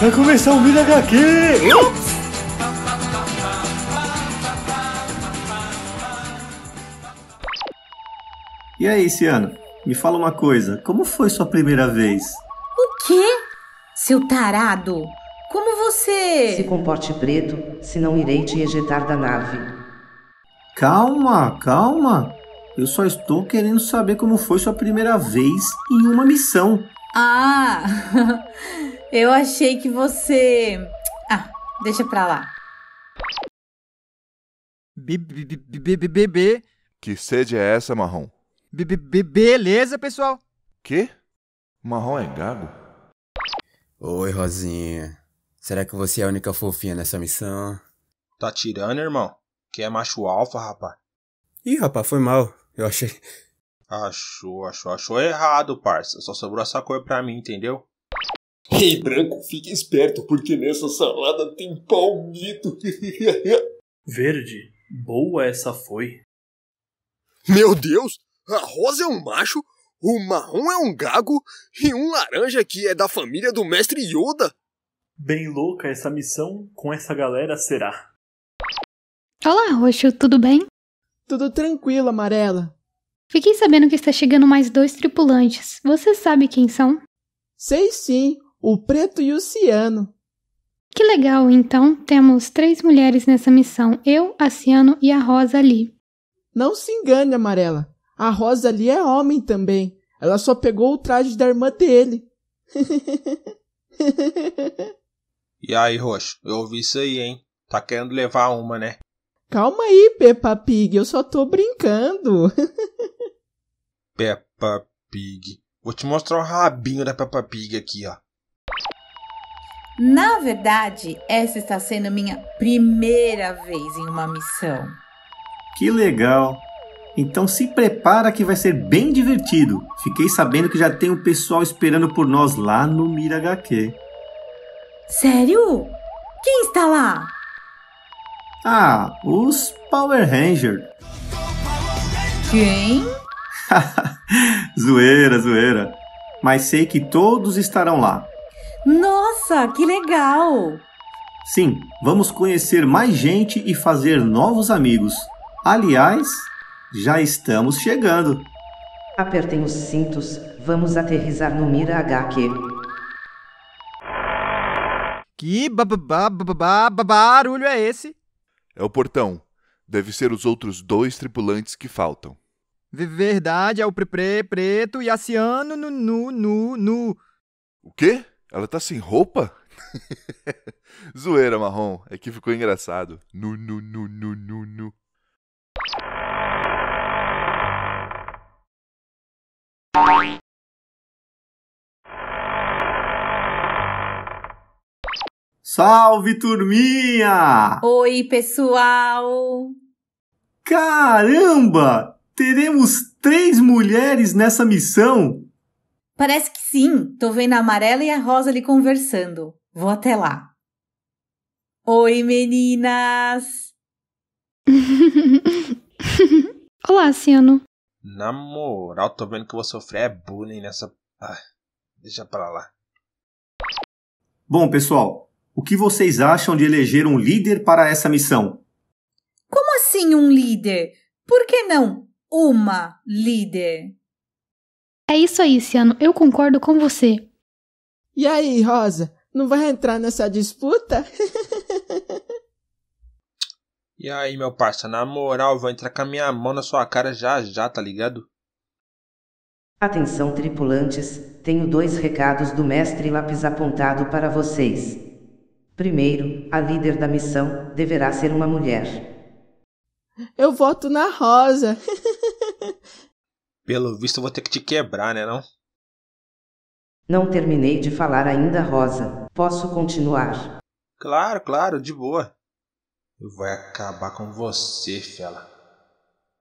Vai começar o Mira HQ! Ups! E aí, Ciano? Me fala uma coisa, como foi sua primeira vez? O quê? Seu tarado? Como você. Se comporte preto, senão irei te ejetar da nave. Calma, calma. Eu só estou querendo saber como foi sua primeira vez em uma missão. Ah, eu achei que você. Ah, deixa pra lá. Bebê. Que sede é essa, Marrom? beleza, pessoal? Que? Marrom é gago? Oi, Rosinha. Será que você é a única fofinha nessa missão? Tá tirando, irmão? Que é macho alfa, rapaz. Ih, rapaz, foi mal. Eu achei. Achou, achou, achou errado, parça. Só sobrou essa cor pra mim, entendeu? Ei, branco, fique esperto, porque nessa salada tem palmito. Verde, boa essa foi. Meu Deus, a rosa é um macho, o marrom é um gago e um laranja que é da família do mestre Yoda. Bem louca essa missão com essa galera será. Olá, Roxo, tudo bem? Tudo tranquilo, Amarela. Fiquei sabendo que está chegando mais dois tripulantes. Você sabe quem são? Sei sim, o preto e o ciano. Que legal, então temos três mulheres nessa missão: eu, a Ciano e a Rosa ali. Não se engane, Amarela. A Rosa ali é homem também. Ela só pegou o traje da irmã dele. e aí, Roxo, eu ouvi isso aí, hein? Tá querendo levar uma, né? Calma aí, Peppa Pig, eu só tô brincando. Peppa Pig. Vou te mostrar o rabinho da Peppa Pig aqui, ó. Na verdade, essa está sendo minha primeira vez em uma missão. Que legal! Então se prepara que vai ser bem divertido. Fiquei sabendo que já tem um pessoal esperando por nós lá no Mira HQ. Sério? Quem está lá? Ah, os Power Rangers. Quem? zoeira, zoeira. Mas sei que todos estarão lá. Nossa, que legal! Sim, vamos conhecer mais gente e fazer novos amigos. Aliás, já estamos chegando. Apertem os cintos, vamos aterrizar no Mira HQ. Que barulho é esse? É o portão. Deve ser os outros dois tripulantes que faltam. Verdade é o pre, pre preto e aciano no nu nu nu. O quê? Ela tá sem roupa? Zoeira, Marrom. É que ficou engraçado. Nu nu nu nu nu nu. Salve, turminha! Oi, pessoal! Caramba! Teremos três mulheres nessa missão? Parece que sim. Tô vendo a amarela e a rosa ali conversando. Vou até lá. Oi, meninas! Olá, Ciano. Na moral, tô vendo que eu vou sofrer é bullying nessa. Ah, deixa pra lá. Bom, pessoal, o que vocês acham de eleger um líder para essa missão? Como assim um líder? Por que não? uma líder. É isso aí, Ciano. Eu concordo com você. E aí, Rosa? Não vai entrar nessa disputa? e aí, meu parça? Na moral, vou entrar com a minha mão na sua cara já já, tá ligado? Atenção, tripulantes. Tenho dois recados do mestre Lápis apontado para vocês. Primeiro, a líder da missão deverá ser uma mulher. Eu voto na Rosa. Pelo visto, vou ter que te quebrar, né, não? Não terminei de falar ainda, Rosa. Posso continuar? Claro, claro, de boa. Vai acabar com você, fela.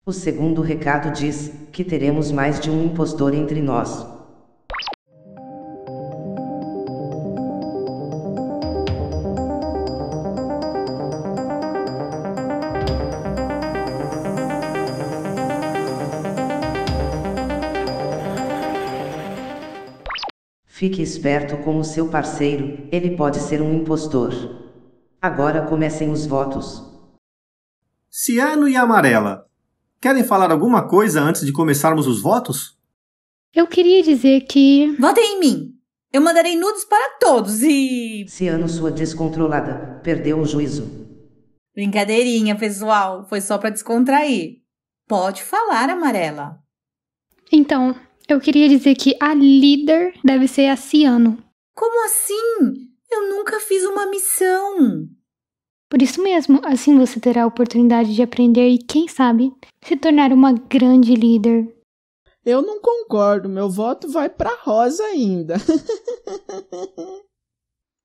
O segundo recado diz que teremos mais de um impostor entre nós. Fique esperto com o seu parceiro, ele pode ser um impostor. Agora comecem os votos. Ciano e Amarela, querem falar alguma coisa antes de começarmos os votos? Eu queria dizer que. Votem em mim! Eu mandarei nudes para todos e. Ciano, sua descontrolada, perdeu o juízo. Brincadeirinha, pessoal. Foi só para descontrair. Pode falar, Amarela. Então, eu queria dizer que a líder deve ser a Ciano. Como assim? Eu nunca fiz uma missão. Por isso mesmo, assim você terá a oportunidade de aprender e, quem sabe, se tornar uma grande líder. Eu não concordo, meu voto vai pra Rosa ainda.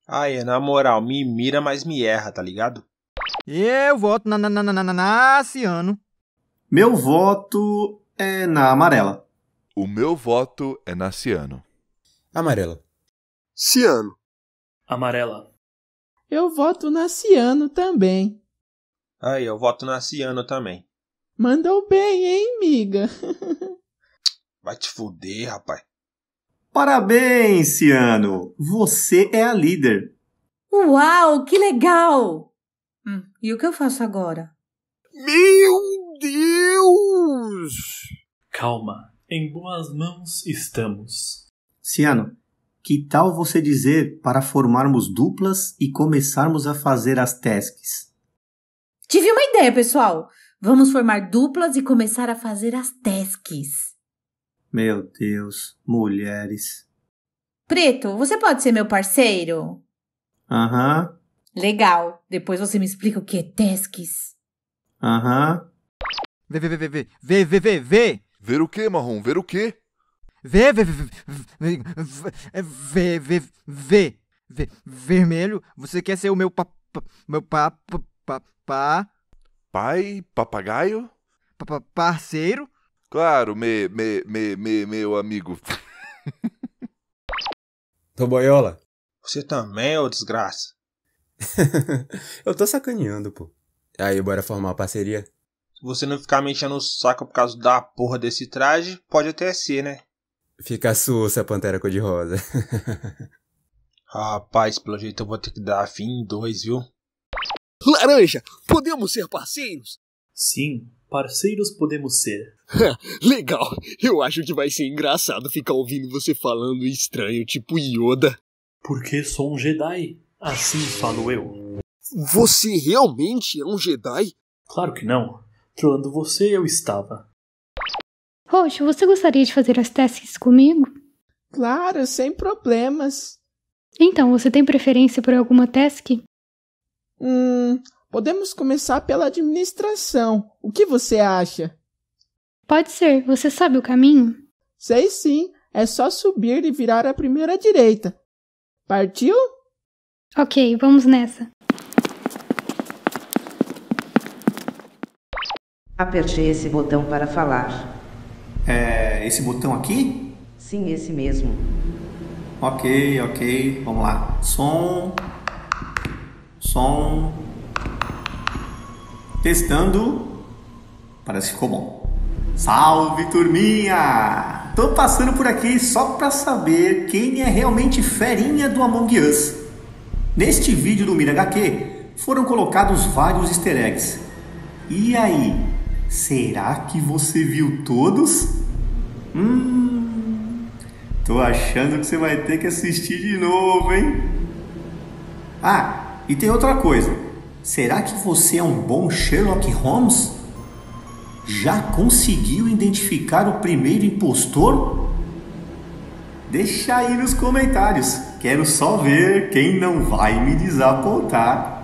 Ai, na moral, me mira, mas me erra, tá ligado? Eu voto na na na na na na, na Ciano. Meu voto é na amarela. O meu voto é na Ciano. Amarela. Ciano. Amarela. Eu voto na Ciano também. Aí, eu voto na Ciano também. Mandou bem, hein, miga? Vai te fuder, rapaz. Parabéns, Ciano! Você é a líder. Uau, que legal! Hum, e o que eu faço agora? Meu Deus! Calma, em boas mãos estamos. Ciano, que tal você dizer para formarmos duplas e começarmos a fazer as tasks? Tive uma ideia, pessoal! Vamos formar duplas e começar a fazer as tasks. Meu Deus, mulheres. Preto, você pode ser meu parceiro? Aham. Legal. Depois você me explica o que é tasks. Aham. Uhum. Vê, vê, vê, vê, vê, vê, vê, vê. Ver o quê, Marrom? Ver o quê? Vê, vê, vê, vê, vê, vê, vê, vermelho, você quer ser o meu pa, pa meu pa, pa, pa, pa... Pai, papagaio? Pa, pa, parceiro? Claro, me, me, me, me, meu amigo. Tô boiola. Você também, ô desgraça. Eu tô sacaneando, pô. Aí, bora formar uma parceria? Se você não ficar mexendo o saco por causa da porra desse traje, pode até ser, né? Fica sussa a Pantera Cor-de-Rosa. Rapaz, pelo jeito eu vou ter que dar fim em dois, viu? Laranja, podemos ser parceiros? Sim, parceiros podemos ser. Legal, eu acho que vai ser engraçado ficar ouvindo você falando estranho, tipo Yoda. Porque sou um Jedi, assim falo eu. Você realmente é um Jedi? Claro que não. Trollando você, eu estava. Roxo, você gostaria de fazer as tasks comigo? Claro, sem problemas. Então, você tem preferência por alguma task? Hum, podemos começar pela administração. O que você acha? Pode ser, você sabe o caminho? Sei sim, é só subir e virar à primeira direita. Partiu? Ok, vamos nessa. Aperte esse botão para falar. É esse botão aqui? Sim, esse mesmo. Ok, ok. Vamos lá. Som. Som. Testando. Parece que ficou bom. Salve, turminha! Tô passando por aqui só para saber quem é realmente ferinha do Among Us. Neste vídeo do Mira HQ foram colocados vários easter eggs. E aí, Será que você viu todos? Hum, tô achando que você vai ter que assistir de novo, hein? Ah, e tem outra coisa. Será que você é um bom Sherlock Holmes? Já conseguiu identificar o primeiro impostor? Deixa aí nos comentários. Quero só ver quem não vai me desapontar.